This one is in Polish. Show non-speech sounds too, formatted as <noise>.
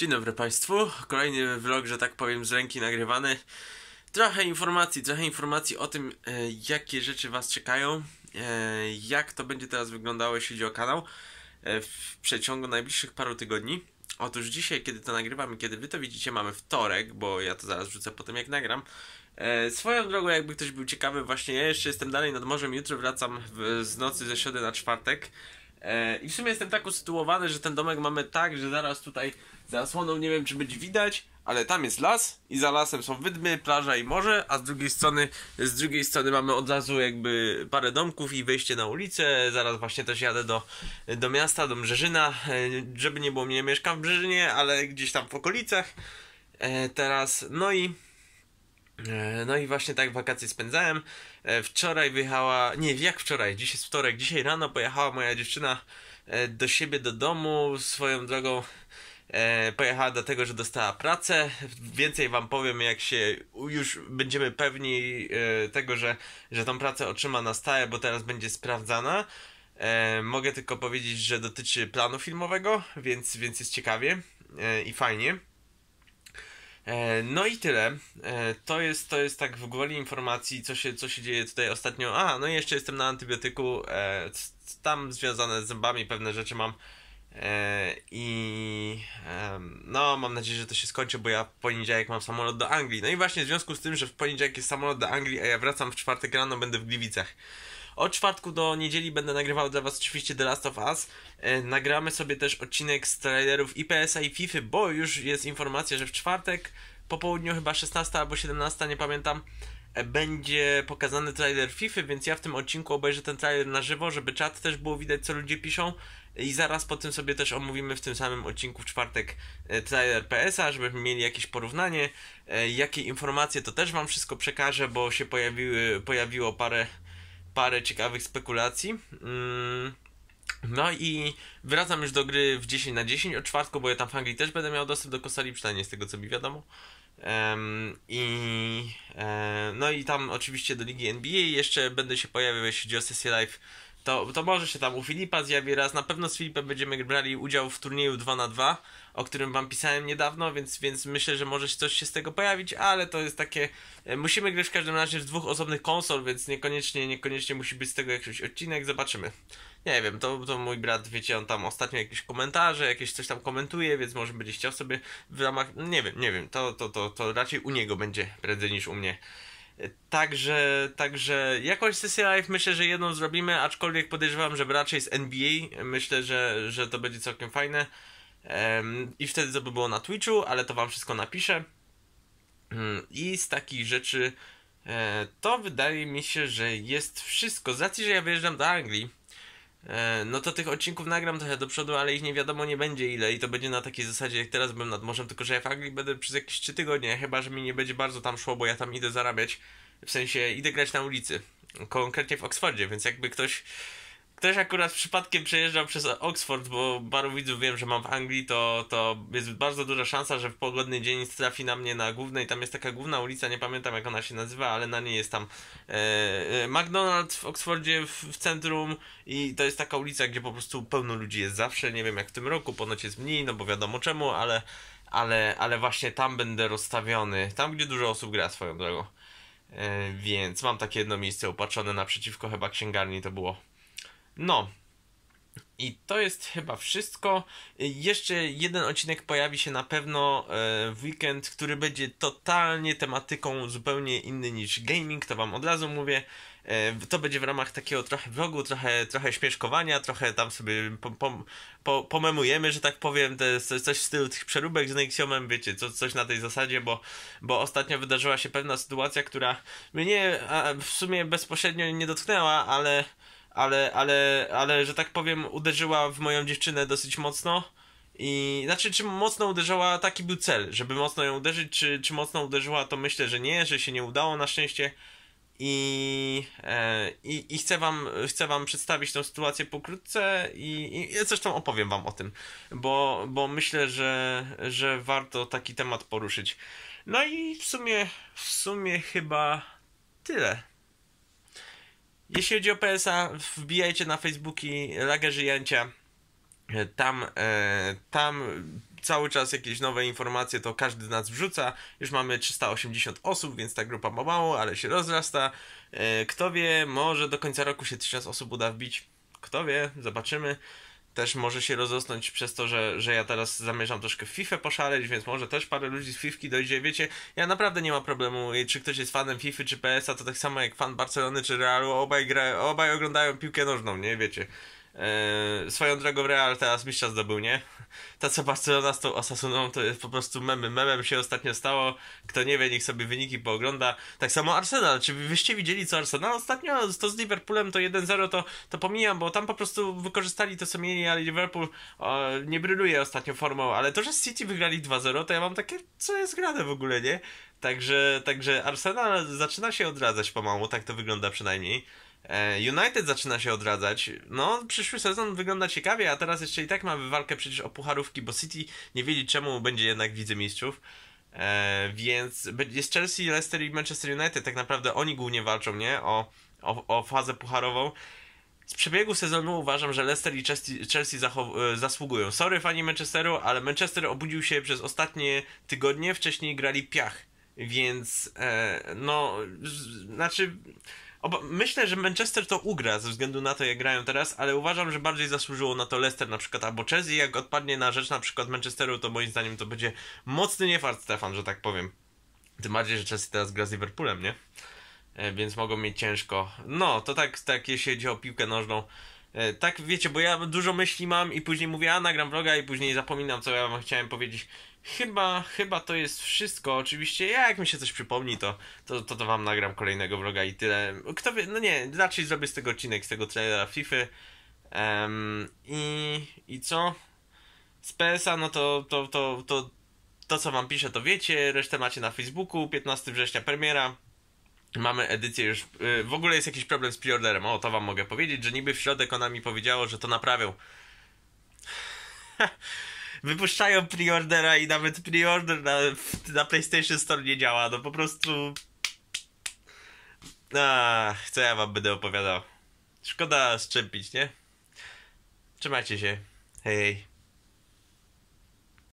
Dzień dobry Państwu, kolejny vlog, że tak powiem, z ręki nagrywany. Trochę informacji, trochę informacji o tym, e, jakie rzeczy Was czekają, e, jak to będzie teraz wyglądało, jeśli chodzi o kanał e, w przeciągu najbliższych paru tygodni. Otóż dzisiaj, kiedy to nagrywamy, kiedy Wy to widzicie, mamy wtorek, bo ja to zaraz wrzucę po tym, jak nagram. E, swoją drogą, jakby ktoś był ciekawy, właśnie ja jeszcze jestem dalej nad morzem, jutro wracam w, z nocy ze środy na czwartek. E, I w sumie jestem tak usytuowany, że ten domek mamy tak, że zaraz tutaj za osłoną nie wiem czy będzie widać, ale tam jest las i za lasem są wydmy, plaża i morze, a z drugiej strony, z drugiej strony mamy od razu jakby parę domków i wejście na ulicę. Zaraz właśnie też jadę do, do miasta, do Brzeżyna, e, żeby nie było mnie mieszkam w Brzeżynie, ale gdzieś tam w okolicach e, teraz. No i E, no i właśnie tak wakacje spędzałem. E, wczoraj wyjechała, nie jak wczoraj, Dzisiaj jest wtorek, dzisiaj rano pojechała moja dziewczyna e, do siebie, do domu, swoją drogą pojechała dlatego, że dostała pracę. Więcej wam powiem, jak się już będziemy pewni tego, że, że tą pracę otrzyma na stałe, bo teraz będzie sprawdzana. Mogę tylko powiedzieć, że dotyczy planu filmowego, więc, więc jest ciekawie i fajnie. E, no i tyle. E, to jest, to jest tak w głowie informacji, co się, co się dzieje tutaj ostatnio. A, no i jeszcze jestem na antybiotyku. E, tam związane z zębami pewne rzeczy mam. I no, mam nadzieję, że to się skończy, bo ja w poniedziałek mam samolot do Anglii. No i właśnie w związku z tym, że w poniedziałek jest samolot do Anglii, a ja wracam w czwartek rano, będę w Gliwicach. Od czwartku do niedzieli będę nagrywał dla Was oczywiście The Last of Us. E, nagramy sobie też odcinek z trailerów IPS-a i FIFA, y, bo już jest informacja, że w czwartek po południu, chyba 16 albo 17, nie pamiętam, e, będzie pokazany trailer FIFA, y, więc ja w tym odcinku obejrzę ten trailer na żywo, żeby czat też było widać, co ludzie piszą. I zaraz po tym sobie też omówimy w tym samym odcinku w czwartek e, trailer PSA, żebyśmy mieli jakieś porównanie. Jakie informacje to też Wam wszystko przekażę, bo się pojawiły, pojawiło parę parę ciekawych spekulacji. Mm. No i wracam już do gry w 10 na 10 o czwartku, bo ja tam w Anglii też będę miał dostęp do Kosali przynajmniej z tego co mi wiadomo. Um, i, e, no i tam oczywiście do ligi NBA jeszcze będę się pojawiał, jeśli chodzi o sesję live to, to może się tam u Filipa zjawi raz. Na pewno z Filipem będziemy brali udział w turnieju 2 na 2 o którym wam pisałem niedawno, więc, więc myślę, że może coś się z tego pojawić, ale to jest takie. E, musimy grać w każdym razie z dwóch osobnych konsol, więc niekoniecznie, niekoniecznie musi być z tego jakiś odcinek, zobaczymy. Nie wiem, to, to mój brat, wiecie, on tam ostatnio jakieś komentarze, jakieś coś tam komentuje, więc może będzie chciał sobie w ramach. Nie wiem, nie wiem, to, to, to, to raczej u niego będzie prędzej niż u mnie. Także, także jakąś sesję live myślę, że jedną zrobimy, aczkolwiek podejrzewam, że raczej z NBA. Myślę, że, że to będzie całkiem fajne. I wtedy to by było na Twitchu, ale to wam wszystko napiszę. Mm, I z takich rzeczy e, to wydaje mi się, że jest wszystko. Z racji, że ja wyjeżdżam do Anglii, E, no to tych odcinków nagram trochę do przodu, ale ich nie wiadomo nie będzie ile i to będzie na takiej zasadzie jak teraz byłem nad morzem, tylko że ja w Anglii będę przez jakieś 3 tygodnie, chyba że mi nie będzie bardzo tam szło, bo ja tam idę zarabiać, w sensie idę grać na ulicy, konkretnie w Oksfordzie, więc jakby ktoś też akurat przypadkiem przejeżdżał przez Oxford, bo paru widzów wiem, że mam w Anglii, to, to jest bardzo duża szansa, że w pogodny dzień trafi na mnie na głównej. Tam jest taka główna ulica, nie pamiętam jak ona się nazywa, ale na niej jest tam e, e, McDonald's w Oxfordzie w, w, centrum i to jest taka ulica, gdzie po prostu pełno ludzi jest zawsze. Nie wiem jak w tym roku, ponoć jest mniej, no bo wiadomo czemu, ale, ale, ale właśnie tam będę rozstawiony. Tam, gdzie dużo osób gra swoją drogą. E, więc mam takie jedno miejsce upatrzone naprzeciwko chyba księgarni to było. No. I to jest chyba wszystko. Jeszcze jeden odcinek pojawi się na pewno e, w weekend, który będzie totalnie tematyką zupełnie inny niż gaming, to wam od razu mówię. E, to będzie w ramach takiego trochę vlogu, trochę, trochę śmieszkowania, trochę tam sobie pom, pom, pom, pomemujemy, że tak powiem, te, coś w stylu tych przeróbek z Nexiomem, wiecie, co, coś na tej zasadzie, bo, bo ostatnio wydarzyła się pewna sytuacja, która mnie w sumie bezpośrednio nie dotknęła, ale ale, ale, ale, że tak powiem, uderzyła w moją dziewczynę dosyć mocno. I znaczy, czy mocno uderzała, taki był cel, żeby mocno ją uderzyć, czy, czy mocno uderzyła, to myślę, że nie, że się nie udało na szczęście. I, e, i, i chcę, wam, chcę wam przedstawić tą sytuację pokrótce i, i zresztą opowiem wam o tym, bo, bo myślę, że, że warto taki temat poruszyć. No i w sumie, w sumie chyba tyle jeśli chodzi o PSA, wbijajcie na Facebooki Lagerzy Jęcia. Tam, e, tam cały czas jakieś nowe informacje to każdy z nas wrzuca. Już mamy 380 osób, więc ta grupa ma mało, ale się rozrasta. E, kto wie, może do końca roku się 1000 osób uda wbić. Kto wie, zobaczymy też może się rozosnąć przez to, że, że ja teraz zamierzam troszkę FIFA poszaleć, więc może też parę ludzi z Fifki dojdzie. Wiecie, ja naprawdę nie mam problemu, czy ktoś jest fanem FIFA czy PS-a, to tak samo jak fan Barcelony czy Realu, obaj, gra, obaj oglądają piłkę nożną, nie wiecie. Eee, swoją drogą Real teraz mistrza zdobył, nie? To co Barcelona z tą Osasuną to jest po prostu memy. Memem się ostatnio stało. Kto nie wie, niech sobie wyniki poogląda. Tak samo Arsenal. Czy wyście widzieli co Arsenal ostatnio? To z Liverpoolem to 1-0 to, to pomijam, bo tam po prostu wykorzystali to co mieli, ale Liverpool o, nie bryluje ostatnio formą. Ale to, że City wygrali 2-0 to ja mam takie, co jest grane w ogóle, nie? Także, także Arsenal zaczyna się odradzać pomału, tak to wygląda przynajmniej. E, United zaczyna się odradzać. No, przyszły sezon wygląda ciekawie, a teraz jeszcze i tak mamy walkę przecież o pucharówki, bo City nie wiedzieli czemu będzie jednak wicemistrzów. E, więc jest Chelsea, Leicester i Manchester United. Tak naprawdę oni głównie walczą, nie? O, o, o fazę pucharową. Z przebiegu sezonu uważam, że Leicester i Chelsea, Chelsea e, zasługują. Sorry fani Manchesteru, ale Manchester obudził się przez ostatnie tygodnie. Wcześniej grali piach więc e, no, znaczy. Myślę, że Manchester to ugra ze względu na to, jak grają teraz, ale uważam, że bardziej zasłużyło na to Leicester na przykład albo Chelsea. Jak odpadnie na rzecz na przykład Manchesteru, to moim zdaniem to będzie mocny niefart Stefan, że tak powiem. Tym bardziej, że Chelsea teraz gra z Liverpoolem, nie? E, więc mogą mieć ciężko. No, to tak, tak jeśli chodzi o piłkę nożną. E, tak, wiecie, bo ja dużo myśli mam i później mówię, a nagram vloga i później zapominam, co ja wam chciałem powiedzieć. Chyba, chyba to jest wszystko. Oczywiście, ja jak mi się coś przypomni, to, to, to, to wam nagram kolejnego vloga i tyle. Kto wie, no nie, raczej zrobię z tego odcinek, z tego trailera FIFA. Um, i, I co? Z PSA, no to, to, to, to, to, co wam piszę, to wiecie. Resztę macie na Facebooku. 15 września premiera mamy edycję już. Y, w ogóle jest jakiś problem z preorderem. O, to wam mogę powiedzieć, że niby w środę Konami powiedziało, że to naprawią. <laughs> Wypuszczają preordera i nawet preorder na, na PlayStation Store nie działa. No po prostu. A, co ja wam będę opowiadał? Szkoda szczepić, nie? Trzymajcie się. Hej.